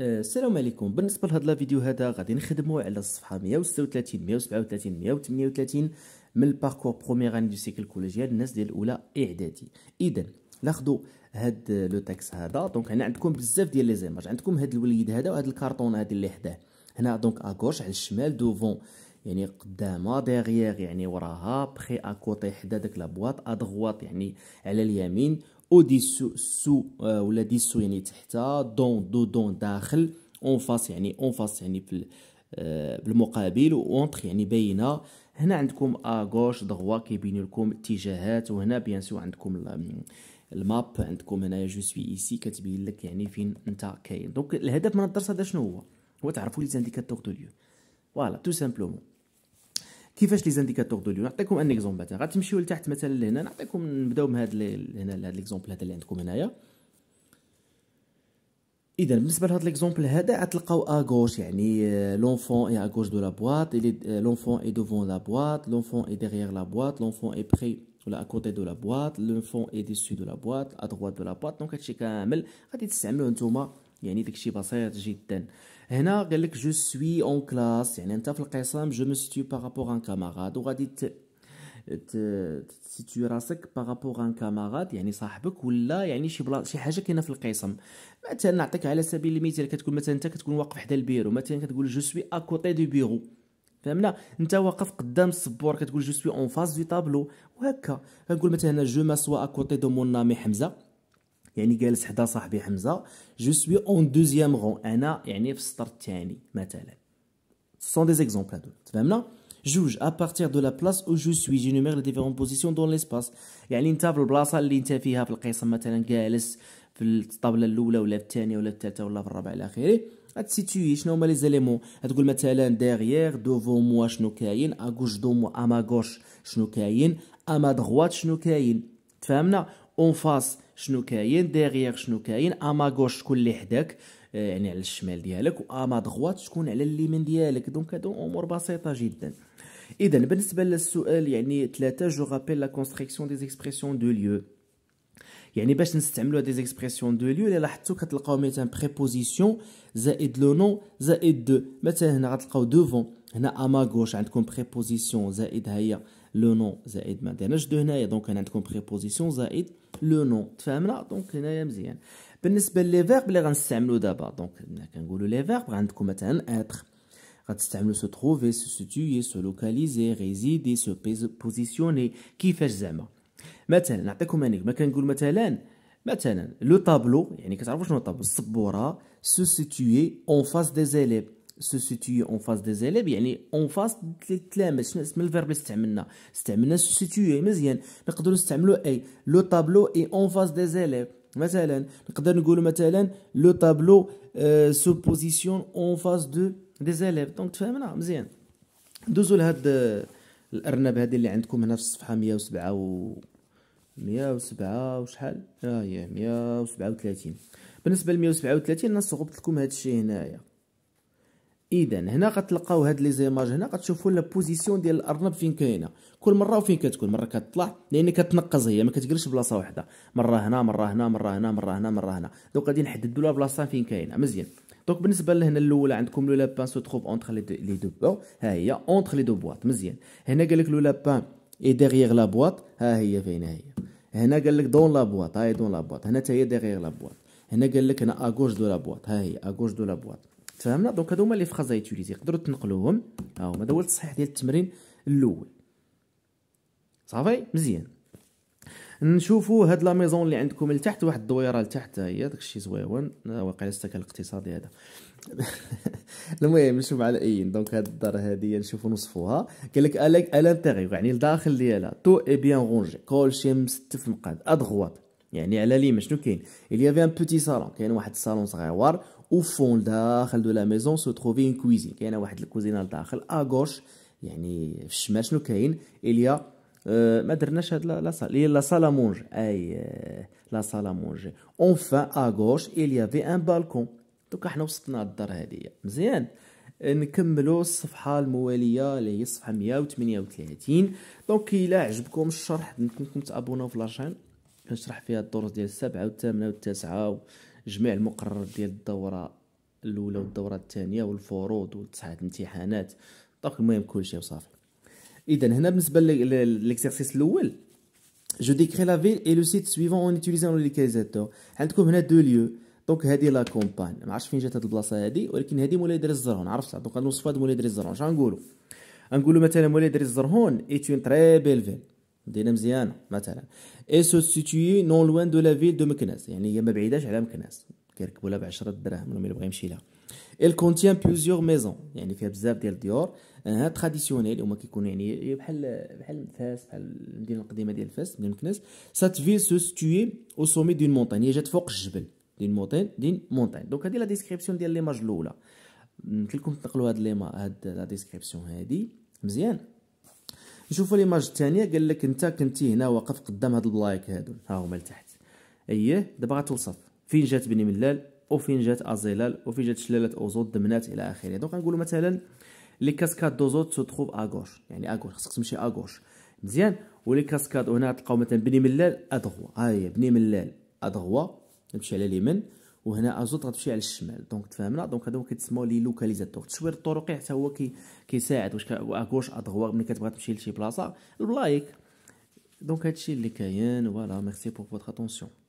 السلام عليكم بالنسبه لهاد لا فيديو هذا غادي نخدموا على الصفحه 136 137 138 من الباركور بروميير اني دو سيكل كوليجيال الناس ديال الاولى اعدادي اذا ناخذوا هاد لو تاكس هذا دونك هنا عندكم بزاف ديال لي زيماج عندكم هاد الوليد هذا وهاد الكارطون هادي اللي حداه هنا دونك اكورش على الشمال دوفون يعني قدامها ديغيير يعني وراها بخي اكوطي حدا داك لابواط ادغواط يعني على اليمين او دي سو ولا دي سو يعني تحت دون دو دون داخل اون فاس يعني اون فاس يعني في بالمقابل وونتر يعني باينه هنا عندكم ا غوش دغوا كيبين لكم الاتجاهات وهنا بيان سو عندكم الماب عندكم هنا جو سوي ايسي كتبين لك يعني فين انت كاين دونك الهدف من الدرس هذا شنو هو هو تعرفوا لي زانديكاتور دو ليو فوالا تو سامبلومون كيفاش لي زانديكاتور دو ليون نعطيكم ان اكزومبل مثلا غتمشيو لتحت مثلا لهنا نعطيكم نبداو من هاد هنا هذا ليكزومبل هذا اللي عندكم هنايا اذا بالنسبه لهذا ليكزومبل هذا غتلقاو غوش يعني لونفون اي ا غوش دو لا بواط لونفون اي دوفون لا بواط لونفون اي ديغيغ لا بواط لونفون اي بري ولا ا اكوتي دو لا بواط لونفون اي ديسو دو لا بواط ا ادغوات دو لا بواط دونك هادشي كامل غادي تستعملوه نتوما يعني داكشي بسيط جدا هنا قال لك جو سوي اون كلاس يعني انت في القسم جو مو سيتيو بارابور ان كاماراد وغادي ت... تسيتي راسك بارابور ان كاماراد يعني صاحبك ولا يعني شي بلا شي حاجه كاينه في القسم مثلا نعطيك على سبيل المثال كتكون مثلا انت كتكون واقف حدا البيرو مثلا كتقول جو سوي اكوتي دو بيرو فهمنا انت واقف قدام السبور كتقول جو سوي اون فاس دو تابلو وهكا كنقول مثلا جو ماسوا اكوتي دو مون نامي حمزه يعني جالس حدا صاحبي حمزه جو سوي اون دوزيام غون انا يعني في السطر الثاني مثلا سون دي زيكزومبل هادو تفهمنا جوج ا بارتير دو لا بلاس او جو سوي جي نومير لي ديفيرون بوزيسيون دون ليسباس يعني انت في البلاصه اللي انت فيها في القسم مثلا جالس في الطاوله الاولى ولا الثانيه ولا الثالثه ولا في الرابعه الى اخره غتسيتوي شنو هما لي زيليمون غتقول مثلا ديغيير دوفو موا شنو كاين اغوش دو موا اما غوش شنو كاين اما دغوات شنو كاين تفهمنا اون فاس شنو كاين ديغيغ شنو كاين اما غوش شكون اللي حداك آه، يعني على الشمال ديالك واما دغوات شكون على اليمين ديالك دونك هادو امور بسيطه جدا اذا بالنسبه للسؤال يعني ثلاثه جو رابيل لا كونستركسيون دي زيكسبرسيون دو ليو يعني باش نستعملوا هاد زيكسبرسيون دو ليو اللي لاحظتوا كتلقاو مثلا بريبوزيسيون زائد لو نو زائد دو مثلا هنا غتلقاو دوفون هنا اما غوش عندكم بريبوزيسيون زائد هي لو je زائد ما ديرناش دو هنايا دونك عندكم بريبوزيسيون زائد لو verbes, تفاهمنا دونك هنايا مزيان بالنسبه اللي دابا دونك كنقولوا عندكم مثلا se trouver se situer se localiser résider se positionner كيفاش زعما مثلا نعطيكم كنقول مثلا مثلا لو طابلو يعني كتعرفوا شنو طابلو tableau, se situer en face des élèves se situer en face des élèves يعني en face التلامذة شنو اسم الفيرب اللي استعملنا استعملنا se situer مزيان نقدروا نستعملوا اي لو طابلو اي en face des élèves مثلا نقدر نقولوا مثلا لو طابلو se positionne en face de des élèves دونك تفهمنا مزيان ندوزوا لهاد الارنب هذه اللي عندكم هنا في الصفحه 107 و 107 وشحال اه هي 137 بالنسبه ل 137 انا صغبت لكم هذا الشيء هنايا اذا هنا غتلقاو هاد لي زيماج هنا غتشوفوا لا بوزيسيون ديال الارنب فين كاينه كل مره وفين كتكون مره كتطلع لان كتنقز هي ما كتجلسش بلاصه واحده مره هنا مره هنا مره هنا مره هنا مره هنا دونك غادي نحددوا لها بلاصه فين كاينه مزيان دونك بالنسبه لهنا الاولى عندكم لو لابان سو تروف اونتر لي دو بو ها هي اونتر لي دو بواط مزيان هنا قال لك لو لابان اي ديغيغ لا بواط ها هي فين هي هنا قال لك دون لا بواط ها هي دون لا بواط هنا حتى هي ديغيغ لا بواط هنا قال لك هنا اغوش دو لا بواط ها هي اغوش دو لا بواط تفهمنا دونك هادو هما لي فخاز غيتيليزي تقدروا تنقلوهم ها هما هذا هو التصحيح ديال التمرين الاول صافي مزيان نشوفوا هاد لا ميزون اللي عندكم لتحت واحد الدويره لتحت هي داكشي زويون واقع السكن الاقتصادي هذا المهم نشوف على اي دونك هاد الدار هادي نشوفوا نوصفوها قال لك الانتيغيغ يعني الداخل ديالها تو اي بيان رونجي كلشي مستف مقاد ادغوات يعني على اليمين شنو كاين avait ان بوتي صالون كاين واحد الصالون صغيور او فون داخل دو لا ميزون سو تروفي ان كويزين كاينه واحد الكوزينه لداخل اغوش يعني في الشمال شنو كاين اليا euh, ما درناش هاد لا صال لا سالا مونج اي لا سالا مونج اونفان اغوش اليا في ان بالكون دوكا حنا وصلنا الدار هادية مزيان نكملوا الصفحه المواليه اللي هي الصفحه 138 دونك الا عجبكم الشرح نكونكم تابوناو في لاشين نشرح فيها الدروس ديال السبعة والثامنة والتاسعة وجميع المقررات ديال الدورة الأولى والدورة الثانية والفروض وتسعة الامتحانات دونك المهم كلشي وصافي إذا هنا بالنسبة للإكزرسيس الأول جو ديكري لا فيل اي لو سيت سويفون اون utilisant le ليكاليزاتور عندكم هنا دو ليو دونك هذه لا كومبان ما عرفتش فين جات هذه البلاصه هذه ولكن هذه مولاي دير الزرهون عرفتها دونك غنوصفها مولاي دير الزرهون شنو غنقولو مثلا مولاي دير الزرهون ايت اون تري بيل فيل مدينه مزيانه مثلا اي سو سيتوي نون لوان دو لا فيل دو مكناس يعني هي ما بعيداش على مكناس كيركبوا لها ب 10 دراهم ولا يبغى يمشي لها il كونتيان بليزيور ميزون يعني فيها بزاف ديال الديور ها تراديسيونيل هما كيكونوا يعني بحال بحال فاس بحال المدينه القديمه ديال فاس مدينه مكناس سات فيل سو سيتوي او سومي دون مونتان هي جات فوق الجبل دين مونتان دين مونتان دونك هذه لا ديسكريبسيون ديال ليماج الاولى يمكن لكم تنقلوا هاد ليما هاد لا ديسكريبسيون هادي مزيان نشوفوا ليماج الثانيه قال لك انت كنتي هنا واقف قدام هاد البلايك هادو ها هما لتحت اييه دابا غتوصف فين جات بني ملال وفين جات ازيلال وفين جات شلالات اوزوت دمنات الى اخره دونك غنقولوا مثلا لي كاسكاد دوزوت سو تروف اغوش يعني اغوش خصك تمشي اغوش مزيان ولي كاسكاد هنا تلقاو مثلا بني ملال ادغوا ها هي بني ملال ادغوا نمشي على اليمين وهنا ازوت غتمشي على الشمال دونك تفهمنا دونك هذا كيتسموا لي لوكاليزاتور التشوير الطرقي حتى هو كي كيساعد واش اكوش ادغوا ملي كتبغي تمشي لشي بلاصه البلايك دونك هادشي اللي كاين فوالا ميرسي بوغ فوتر اتونسيون